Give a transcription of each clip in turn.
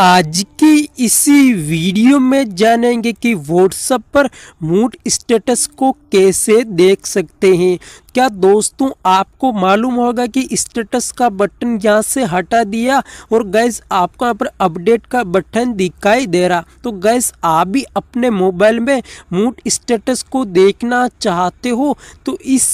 आज की इसी वीडियो में जानेंगे कि व्हाट्सएप पर मूड स्टेटस को कैसे देख सकते हैं क्या दोस्तों आपको मालूम होगा कि स्टेटस का बटन यहाँ से हटा दिया और गैस आपको यहाँ पर अपडेट का बटन दिखाई दे रहा तो गैस आप भी अपने मोबाइल में मूड स्टेटस को देखना चाहते हो तो इस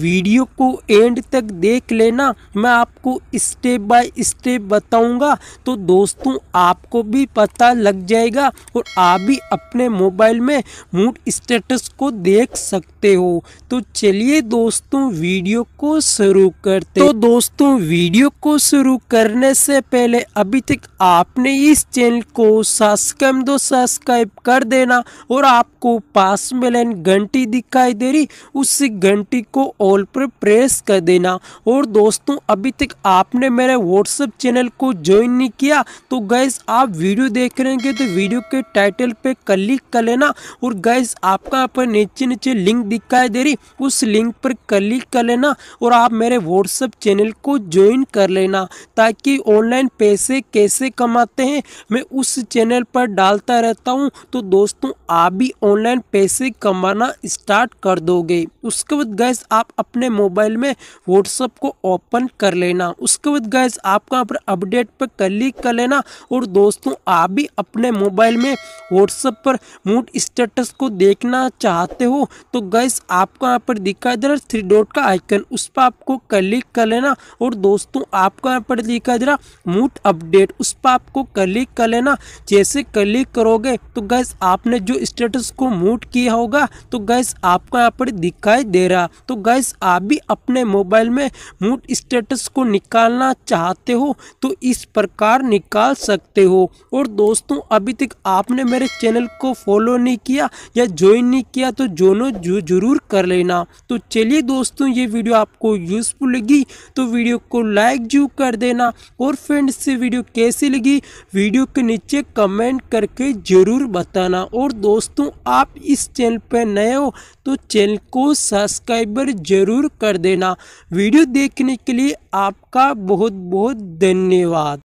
वीडियो को एंड तक देख लेना मैं आपको स्टेप बाय स्टेप बताऊंगा तो दोस्तों आपको भी पता लग जाएगा और आप भी अपने मोबाइल में मूड स्टेटस को देख सकते सकते हो तो चलिए दोस्तों वीडियो को शुरू करते तो दोस्तों वीडियो को शुरू करने से पहले अभी तक आपने इस चैनल को सब्सक्राइब दो सब्सक्राइब कर देना और आपको पास में लाइन घंटी दिखाई दे रही उस घंटी को ऑल पर प्रेस कर देना और दोस्तों अभी तक आपने मेरे व्हाट्सएप चैनल को ज्वाइन नहीं किया तो गैस आप वीडियो देख रहे हैं तो वीडियो के टाइटल पे क्लिक कर लेना और गैस आपका पर नीचे नीचे लिंक दिखाई दे रही उस लिंक पर क्लिक कर लेना और आप मेरे व्हाट्सएप चैनल को ज्वाइन कर लेना ताकि ऑनलाइन पैसे कैसे कमाते हैं मैं उस चैनल पर डालता रहता हूँ तो दोस्तों आप भी ऑनलाइन पैसे कमाना स्टार्ट कर दोगे उसके बाद गैस आप अपने मोबाइल में व्हाट्सएप को ओपन कर लेना उसके बाद गैस आपका कहाँ पर अपडेट पर क्लिक कर लेना और दोस्तों आप भी अपने मोबाइल में व्हाट्सएप पर मूड स्टेटस को देखना चाहते हो तो गाइस आपको यहाँ पर दिखाई दे रहा थ्री डॉट का आइकन उस पर आपको क्लिक कर लेना और दोस्तों आपको यहाँ पर दिखाई दे रहा मूट अपडेट उस पर आपको क्लिक कर लेना जैसे क्लिक करोगे तो गैस आपने जो स्टेटस को मूट किया होगा तो गैस आपको यहाँ पर दिखाई दे रहा तो गैस आप भी अपने मोबाइल में मूट स्टेटस को निकालना चाहते हो तो इस प्रकार निकाल सकते हो और दोस्तों अभी तक आपने मेरे चैनल को फॉलो नहीं किया या ज्वाइन नहीं किया तो जोनो ज़रूर कर लेना तो चलिए दोस्तों ये वीडियो आपको यूज़फुल लगी तो वीडियो को लाइक जरूर कर देना और फ्रेंड्स से वीडियो कैसी लगी वीडियो के नीचे कमेंट करके ज़रूर बताना और दोस्तों आप इस चैनल पर नए हो तो चैनल को सब्सक्राइबर ज़रूर कर देना वीडियो देखने के लिए आपका बहुत बहुत धन्यवाद